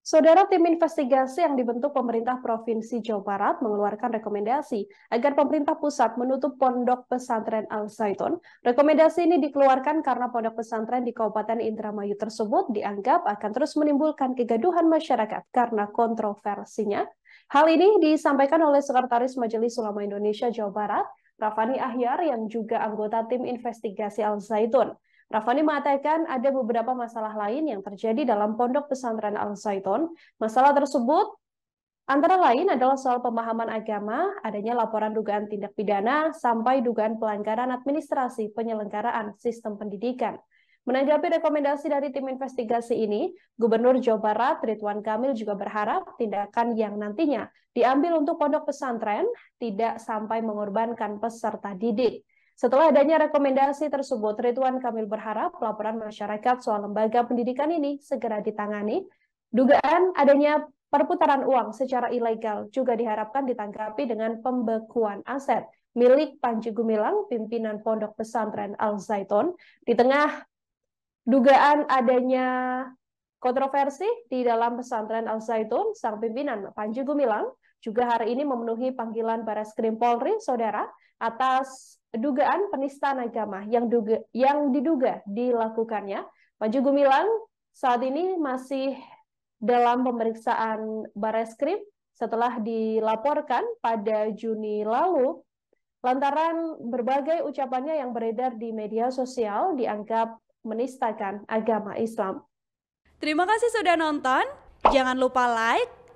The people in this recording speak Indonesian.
Saudara tim investigasi yang dibentuk pemerintah Provinsi Jawa Barat mengeluarkan rekomendasi agar pemerintah pusat menutup pondok pesantren Al Zaitun. Rekomendasi ini dikeluarkan karena pondok pesantren di Kabupaten Indramayu tersebut dianggap akan terus menimbulkan kegaduhan masyarakat karena kontroversinya. Hal ini disampaikan oleh Sekretaris Majelis Ulama Indonesia Jawa Barat, Rafani Ahyar yang juga anggota tim investigasi Al Zaitun. Rafani mengatakan ada beberapa masalah lain yang terjadi dalam pondok pesantren Al-Zaitun. Masalah tersebut antara lain adalah soal pemahaman agama, adanya laporan dugaan tindak pidana, sampai dugaan pelanggaran administrasi penyelenggaraan sistem pendidikan. Menanggapi rekomendasi dari tim investigasi ini, Gubernur Jawa Barat Ridwan Kamil juga berharap tindakan yang nantinya diambil untuk pondok pesantren tidak sampai mengorbankan peserta didik. Setelah adanya rekomendasi tersebut, Ridwan Kamil berharap laporan masyarakat soal lembaga pendidikan ini segera ditangani. Dugaan adanya perputaran uang secara ilegal juga diharapkan ditanggapi dengan pembekuan aset milik Panji Gumilang, pimpinan Pondok Pesantren Al-Zaitun, di tengah dugaan adanya kontroversi di dalam pesantren Al-Zaitun, sang pimpinan Panji Gumilang juga hari ini memenuhi panggilan Baris Krim Polri, Saudara, atas dugaan penistaan agama yang, duga, yang diduga dilakukannya. Panji Gumilang saat ini masih dalam pemeriksaan krim setelah dilaporkan pada Juni lalu lantaran berbagai ucapannya yang beredar di media sosial dianggap menistakan agama Islam. Terima kasih sudah nonton. Jangan lupa like,